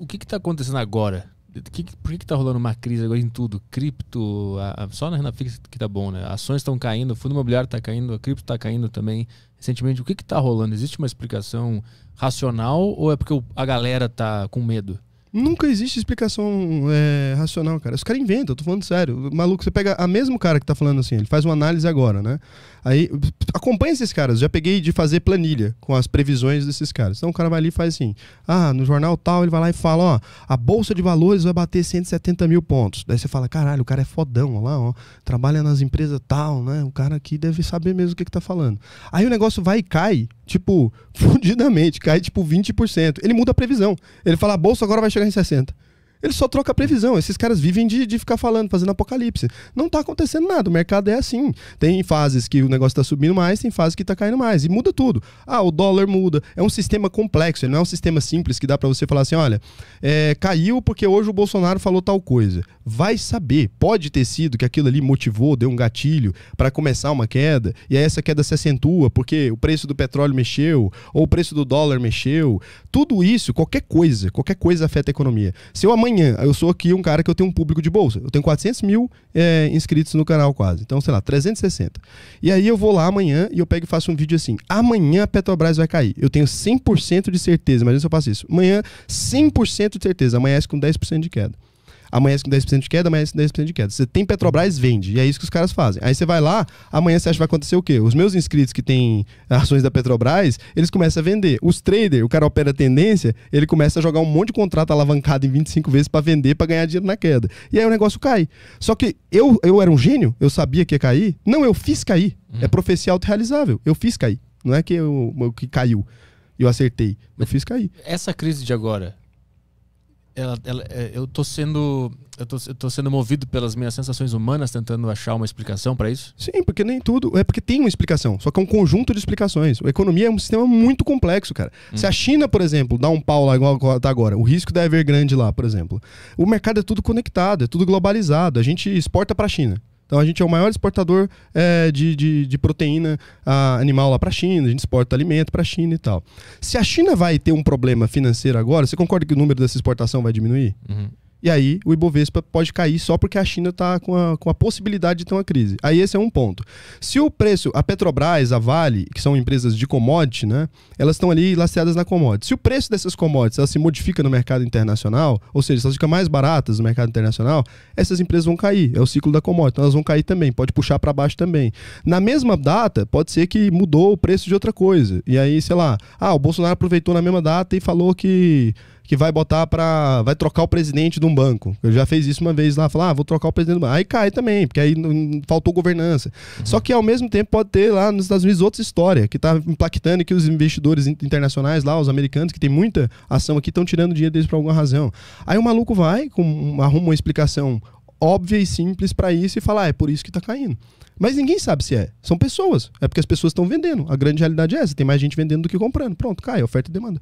o que está acontecendo agora? Que, por que, está rolando uma crise agora em tudo? Cripto, a, a, só na renda fixa que está bom, né? Ações estão caindo, o fundo imobiliário está caindo, a cripto está caindo também. Recentemente, o que está rolando? Existe uma explicação racional ou é porque o, a galera está com medo? Nunca existe explicação é, racional, cara. Os caras inventam, eu tô falando sério. Maluco, você pega a mesmo cara que tá falando assim, ele faz uma análise agora, né? Aí, acompanha esses caras. Já peguei de fazer planilha com as previsões desses caras. Então o cara vai ali e faz assim: ah, no jornal tal, ele vai lá e fala: ó, a bolsa de valores vai bater 170 mil pontos. Daí você fala: caralho, o cara é fodão, ó lá, ó. Trabalha nas empresas tal, né? O cara aqui deve saber mesmo o que, que tá falando. Aí o negócio vai e cai tipo, fundidamente, cai tipo 20%. Ele muda a previsão. Ele fala, a bolsa agora vai chegar em 60%. Ele só troca a previsão. Esses caras vivem de, de ficar falando, fazendo apocalipse. Não está acontecendo nada. O mercado é assim. Tem fases que o negócio está subindo mais, tem fases que está caindo mais. E muda tudo. Ah, o dólar muda. É um sistema complexo. Ele não é um sistema simples que dá para você falar assim: olha, é, caiu porque hoje o Bolsonaro falou tal coisa. Vai saber. Pode ter sido que aquilo ali motivou, deu um gatilho para começar uma queda. E aí essa queda se acentua porque o preço do petróleo mexeu ou o preço do dólar mexeu. Tudo isso, qualquer coisa, qualquer coisa afeta a economia. Se eu amanhã amanhã. Eu sou aqui um cara que eu tenho um público de bolsa. Eu tenho 400 mil é, inscritos no canal quase. Então, sei lá, 360. E aí eu vou lá amanhã e eu pego e faço um vídeo assim. Amanhã a Petrobras vai cair. Eu tenho 100% de certeza. Imagina se eu faço isso. Amanhã, 100% de certeza. Amanhece com 10% de queda amanhece com 10% de queda, amanhece com 10% de queda. Você tem Petrobras, vende. E é isso que os caras fazem. Aí você vai lá, amanhã você acha que vai acontecer o quê? Os meus inscritos que têm ações da Petrobras, eles começam a vender. Os traders, o cara opera tendência, ele começa a jogar um monte de contrato alavancado em 25 vezes para vender, para ganhar dinheiro na queda. E aí o negócio cai. Só que eu, eu era um gênio, eu sabia que ia cair. Não, eu fiz cair. Hum. É profecia realizável. Eu fiz cair. Não é que, eu, que caiu eu acertei. Eu fiz cair. Essa crise de agora, ela, ela, é, eu tô sendo eu tô, eu tô, sendo movido pelas minhas sensações humanas tentando achar uma explicação para isso? Sim, porque nem tudo. É porque tem uma explicação, só que é um conjunto de explicações. A economia é um sistema muito complexo, cara. Hum. Se a hum. China, por exemplo, dá um pau lá igual tá agora, o risco da Evergrande lá, por exemplo, o mercado é tudo conectado, é tudo globalizado. A gente exporta para a China. Então a gente é o maior exportador é, de, de, de, proteína animal lá para a China, a gente exporta alimento para a China e tal. Se a China vai ter um problema financeiro agora, você concorda que o número dessa exportação vai diminuir? Uhum. E aí o Ibovespa pode cair só porque a China está com a, com a possibilidade de ter uma crise. Aí esse é um ponto. Se o preço, a Petrobras, a Vale, que são empresas de commodity, né? Elas estão ali laceadas na commodity. Se o preço dessas commodities se modifica no mercado internacional, ou seja, se elas ficam mais baratas no mercado internacional, essas empresas vão cair. É o ciclo da commodity. Então elas vão cair também, pode puxar para baixo também. Na mesma data, pode ser que mudou o preço de outra coisa. E aí, sei lá, ah, o Bolsonaro aproveitou na mesma data e falou que que vai botar para vai trocar o presidente de um banco. Eu já fez isso uma vez lá, falar, ah, vou trocar o presidente do banco. Aí cai também, porque aí não, faltou governança. Uhum. Só que ao mesmo tempo pode ter lá nos Estados Unidos outra história que está impactando que os investidores internacionais lá, os americanos que tem muita ação aqui estão tirando dinheiro deles por alguma razão. Aí o maluco vai com arruma uma explicação óbvia e simples para isso e falar, ah, é por isso que está caindo. Mas ninguém sabe se é. São pessoas. É porque as pessoas estão vendendo. A grande realidade é essa. Tem mais gente vendendo do que comprando. Pronto, cai, oferta e demanda.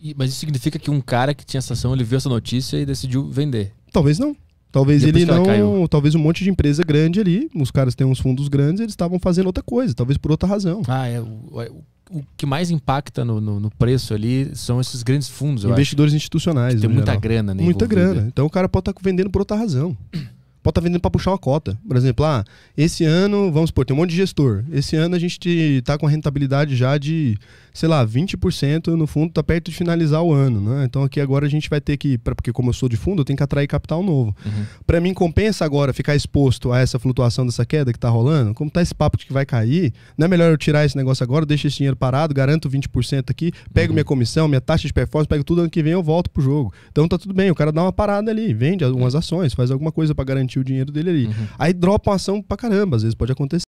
E, mas isso significa que um cara que tinha essa ação, ele viu essa notícia e decidiu vender? Talvez não. Talvez ele não. Talvez um monte de empresa grande ali, os caras têm uns fundos grandes, eles estavam fazendo outra coisa, talvez por outra razão. Ah, é. O, é, o o que mais impacta no, no, no, preço ali são esses grandes fundos. Investidores acho. institucionais. Tem muita geral. grana, né? Muita envolvida. grana. Então o cara pode estar tá vendendo por outra razão pode estar tá vendendo para puxar uma cota. Por exemplo, ah, esse ano, vamos supor, tem um monte de gestor. Esse ano a gente está com a rentabilidade já de, sei lá, 20%, no fundo está perto de finalizar o ano. Né? Então aqui agora a gente vai ter que, porque como eu sou de fundo, eu tenho que atrair capital novo. Uhum. Para mim, compensa agora ficar exposto a essa flutuação dessa queda que está rolando? Como está esse papo de que vai cair? Não é melhor eu tirar esse negócio agora, deixo esse dinheiro parado, garanto 20% aqui, pego uhum. minha comissão, minha taxa de performance, pego tudo ano que vem eu volto pro jogo. Então tá tudo bem, o cara dá uma parada ali, vende algumas é. ações, faz alguma coisa para garantir o dinheiro dele ali. Uhum. Aí dropa a ação pra caramba, às vezes pode acontecer.